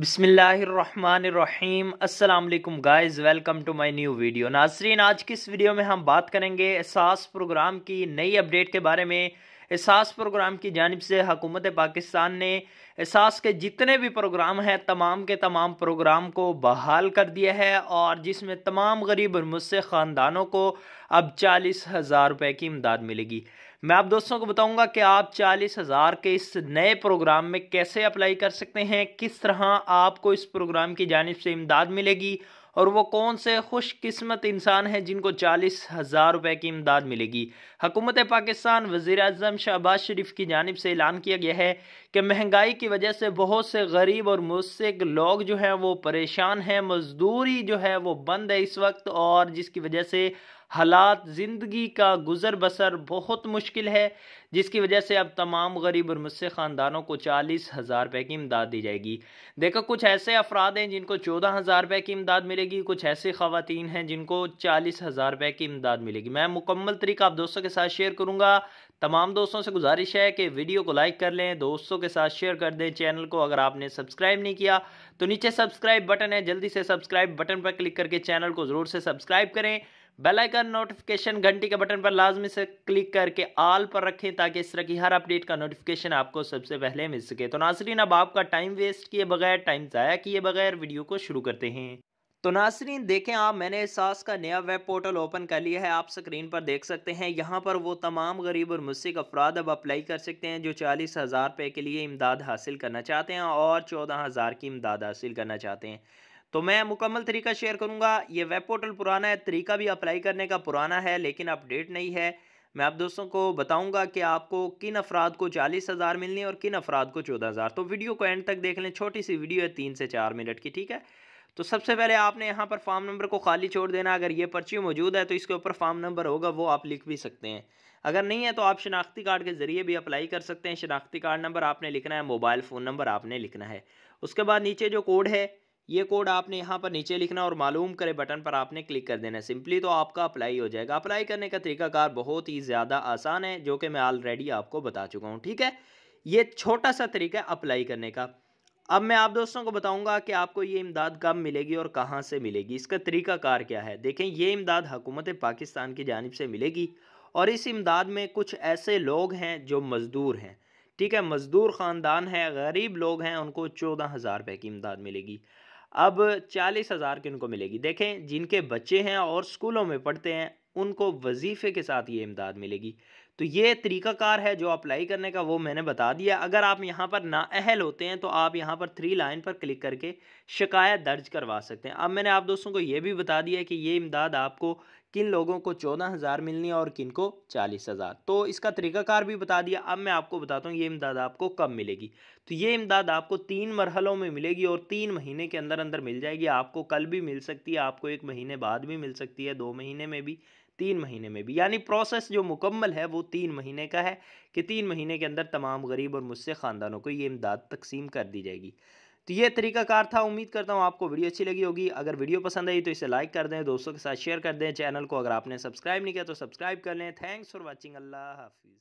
बिसमीम अल्लाम guys welcome to my new video नाजरीन आज की इस वीडियो में हम बात करेंगे एहसास प्रोग्राम की नई अपडेट के बारे में एहसास प्रोग्राम की जानब से हकूमत पाकिस्तान ने एहसास के जितने भी प्रोग्राम हैं तमाम के तमाम प्रोग्राम को बहाल कर दिया है और जिसमें तमाम गरीब और मुस्से ख़ानदानों को अब चालीस हज़ार रुपये की इमदाद मिलेगी मैं आप दोस्तों को बताऊंगा कि आप चालीस हज़ार के इस नए प्रोग्राम में कैसे अप्लाई कर सकते हैं किस तरह आपको इस प्रोग्राम की जानब से इमदाद मिलेगी और वो कौन से खुशकस्मत इंसान हैं जिनको चालीस हज़ार रुपये की इमदाद मिलेगी हकूमत पाकिस्तान वज़ी अजम शहबाज शरीफ की जानब से ऐलान किया गया है कि महंगाई की वजह से बहुत से गरीब और मुस्क लोग जो हैं वो परेशान हैं मजदूरी जो है वो बंद है इस वक्त और जिसकी वजह से हालात ज़िंदगी का गुज़र बसर बहुत मुश्किल है जिसकी वजह से अब तमाम गरीब और मुस्से ख़ानदानों को चालीस हज़ार रुपये की इमदाद दी जाएगी देखो कुछ ऐसे अफराद हैं जिनको चौदह हज़ार रुपये की इमदाद मिलेगी कुछ ऐसे खातन हैं जिनको चालीस हज़ार रुपये की इमदाद मिलेगी मैं मुकम्मल तरीका आप दोस्तों के साथ शेयर करूँगा तमाम दोस्तों से गुजारिश है कि वीडियो को लाइक कर लें दोस्तों के साथ शेयर कर दें चैनल को अगर आपने सब्सक्राइब नहीं किया तो नीचे सब्सक्राइब बटन है जल्दी से सब्सक्राइब बटन पर क्लिक करके चैनल को ज़रूर से सब्सक्राइब करें बेल आइकन नोटिफिकेशन घंटी के बटन पर लाजमी से क्लिक करके आल पर रखें ताकि इस तरह की हर अपडेट का नोटिफिकेशन आपको सबसे पहले मिल सके तो नासरीन अब आपका टाइम वेस्ट किए बगैर टाइम ज़ाया किए बगैर वीडियो को शुरू करते हैं तो नासरीन देखें आप मैंने सास का नया वेब पोर्टल ओपन कर लिया है आप स्क्रीन पर देख सकते हैं यहाँ पर वो तमाम गरीब और मुस्क अफराद अब अप्लाई कर सकते हैं जो चालीस हज़ार रुपये के लिए इमदाद हासिल करना चाहते हैं और चौदह हज़ार की इमदाद हासिल करना चाहते हैं तो मैं मुकम्मल तरीका शेयर करूँगा ये वेब पोर्टल पुराना है तरीका भी अप्लाई करने का पुराना है लेकिन अपडेट नहीं है मैं आप दोस्तों को बताऊंगा कि आपको किन अफराद को चालीस हज़ार मिलनी है और किन अफराद को चौदह हज़ार तो वीडियो को एंड तक देख लें छोटी सी वीडियो है तीन से चार मिनट की ठीक है तो सबसे पहले आपने यहाँ पर फॉर्म नंबर को खाली छोड़ देना अगर ये पर्ची मौजूद है तो इसके ऊपर फॉर्म नंबर होगा वो आप लिख भी सकते हैं अगर नहीं है तो आप शनाख्ती कार्ड के ज़रिए भी अप्लाई कर सकते हैं शनाख्ती कार्ड नंबर आपने लिखना है मोबाइल फ़ोन नंबर आपने लिखना है उसके बाद नीचे जो कोड है ये कोड आपने यहाँ पर नीचे लिखना और मालूम करे बटन पर आपने क्लिक कर देना सिंपली तो आपका अप्लाई हो जाएगा अप्लाई करने का तरीकाकार बहुत ही ज़्यादा आसान है जो कि मैं ऑलरेडी आपको बता चुका हूँ ठीक है ये छोटा सा तरीका है अप्लाई करने का अब मैं आप दोस्तों को बताऊंगा कि आपको ये इमदाद कब मिलेगी और कहाँ से मिलेगी इसका तरीकाकार क्या है देखें ये इमदाद हकूमत पाकिस्तान की जानब से मिलेगी और इस इमदाद में कुछ ऐसे लोग हैं जो मज़दूर हैं ठीक है मज़दूर ख़ानदान है गरीब लोग हैं उनको चौदह हज़ार रुपये की इमदाद मिलेगी अब चालीस हज़ार की उनको मिलेगी देखें जिनके बच्चे हैं और स्कूलों में पढ़ते हैं उनको वजीफ़े के साथ ये इमदाद मिलेगी तो ये तरीक़ाकार है जो अप्लाई करने का वो मैंने बता दिया अगर आप यहाँ पर नाअहल होते हैं तो आप यहाँ पर थ्री लाइन पर क्लिक करके शिकायत दर्ज करवा सकते हैं अब मैंने आप दोस्तों को ये भी बता दिया कि ये इमदाद आपको किन लोगों को चौदह हज़ार मिलनी है और किन को चालीस हज़ार तो इसका तरीकाकार भी बता दिया अब मैं आपको बताता हूँ ये इमदाद आपको कब मिलेगी तो ये इमदाद आपको तीन मरहलों में मिलेगी और तीन महीने के अंदर अंदर मिल जाएगी आपको कल भी मिल सकती है आपको एक महीने बाद भी मिल सकती है दो महीने में भी तीन महीने में भी यानी प्रोसेस जो मुकम्मल है वो तीन महीने का है कि तीन महीने के अंदर तमाम गरीब और मुझसे ख़ानदानों को ये इमदाद तकसीम कर दी जाएगी तो ये तरीकाकार था उम्मीद करता हूँ आपको वीडियो अच्छी लगी होगी अगर वीडियो पसंद आई तो इसे लाइक कर दें दोस्तों के साथ शेयर कर दें चैनल को अगर आपने सब्सक्राइब नहीं किया तो सब्सक्राइब कर लें थैंक्स फॉर वॉचिंग अल्लाह हाफिज़